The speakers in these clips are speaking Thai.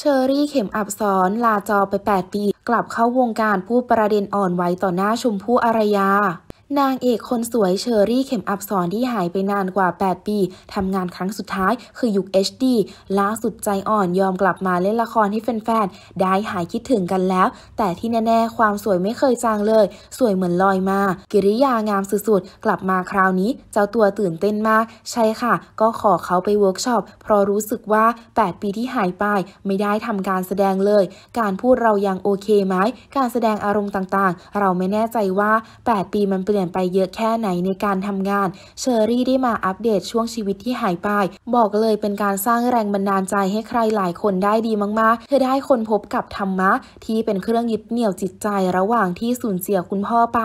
เชอรี่เข็มอับซ้อนลาจอไป 8 ปี กลับเข้าวงการผู้ประเด็นอ่อนไว้ต่อหน้าชมพู่อารยานางเอกคนสวยเชอรี่เข็มอับสอนที่หายไปนานกว่า 8 ปีทำงานครั้งสุดท้ายคือยุค HD ล่าสุดใจอ่อนยอมกลับมาเล่นละครให้แฟนๆได้หายคิดถึงกันแล้ว แต่ที่แน่ๆ ความสวยไม่เคยจางเลย สวยเหมือนลอยมา กิริยางามสุดๆกลับมาคราวนี้เจ้าตัวตื่นเต้นมาก ใช่ค่ะ ก็ขอเขาไปเวิร์กช็อป เพราะรู้สึกว่า 8 ปีที่หายไป ไม่ได้ทำการแสดงเลย การพูดเรายังโอเคไหมการแสดงอารมณ์ต่างๆ เราไม่แน่ใจว่า 8 ปีมันเป็นลี่ยนไปเยอะแค่ไหนในการทำงานเชอรี่ได้มาอัปเดตช่วงชีวิตที่หายไปบอกเลยเป็นการสร้างแรงบันดาลใจให้ใครหลายคนได้ดีมากๆ เธอได้คนพบกับธรรมะที่เป็นเครื่องยึดเหนี่ยวจิตใจระหว่างที่สูญเสียคุณพ่อไป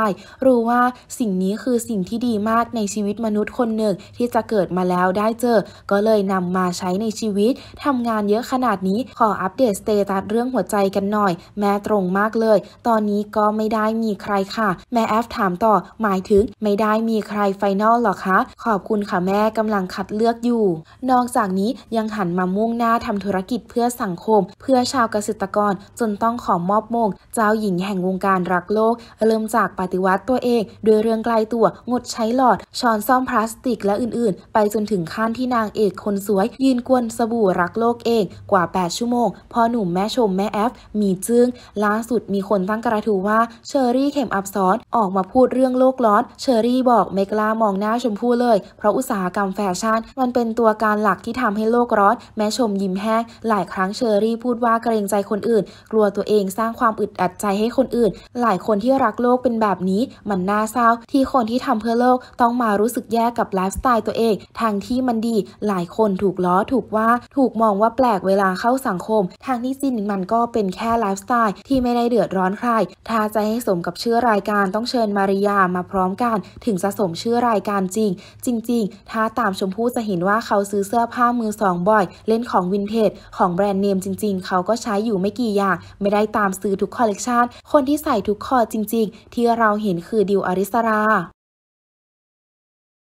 รู้ว่าสิ่งนี้คือสิ่งที่ดีมากในชีวิตมนุษย์คนหนึ่งที่จะเกิดมาแล้วได้เจอ ก็เลยนำมาใช้ในชีวิตทำงานเยอะขนาดนี้ขออัปเดตสเตตัสเรื่องหัวใจกันหน่อย แม่ตรงมากเลย ตอนนี้ก็ไม่ได้มีใครค่ะ แม่แอฟถามต่อหมายถึงไม่ได้มีใครไฟนอลหรอคะ ขอบคุณค่ะแม่กำลังคัดเลือกอยู่ นอกจากนี้ยังหันมามุ่งหน้าทำธุรกิจเพื่อสังคม เพื่อชาวเกษตรกรจนต้องขอมอบมง เจ้าหญิงแห่งวงการรักโลก เริ่มจากปฏิวัติตัวเองด้วยเรื่องไกลตัวงดใช้หลอดช้อนซ่อมพลาสติกและอื่นๆ ไปจนถึงขั้นที่นางเอกคนสวย ยืนกวนสบู่รักโลกเองกว่า8ชั่วโมงพอหนุ่มแม่ชมแม่แอฟมีจึงล่าสุดมีคนตั้งกระทู้ว่าเชอรี่เข็มอับซ้อนออกมาพูดเรื่องโลกกร้อนเชอรี่บอกไม่กล้ามองหน้าชมพู่เลยเพราะอุตสาหกรรมแฟชั่นมันเป็นตัวการหลักที่ทำให้โลกร้อนแม้ชมยิ้มแห้งหลายครั้งเชอรี่พูดว่าเกรงใจคนอื่น กลัวตัวเองสร้างความอึดอัดใจให้คนอื่น หลายคนที่รักโลกเป็นแบบนี้มันน่าเศร้า ที่คนที่ทำเพื่อโลกต้องมารู้สึกแย่กับไลฟ์สไตล์ตัวเองทางที่มันดีหลายคนถูกล้อถูกว่าถูกมองว่าแปลกเวลาเข้าสังคมทางที่จริงมันก็เป็นแค่ไลฟ์สไตล์ที่ไม่ได้เดือดร้อนใครถ้าจะให้สมกับชื่อรายการต้องเชิญมาริยามาพร้อมกันถึงจะสมชื่อรายการจริง จริงๆ ถ้าตามชมพู่จะเห็นว่าเขาซื้อเสื้อผ้ามือสองบ่อย เล่นของวินเทจของแบรนด์เนมจริงๆ เขาก็ใช้อยู่ไม่กี่อย่างไม่ได้ตามซื้อทุกคอลเลกชันคนที่ใส่ทุกคอจริง ๆ ที่เราเห็นคือดิวอริสรา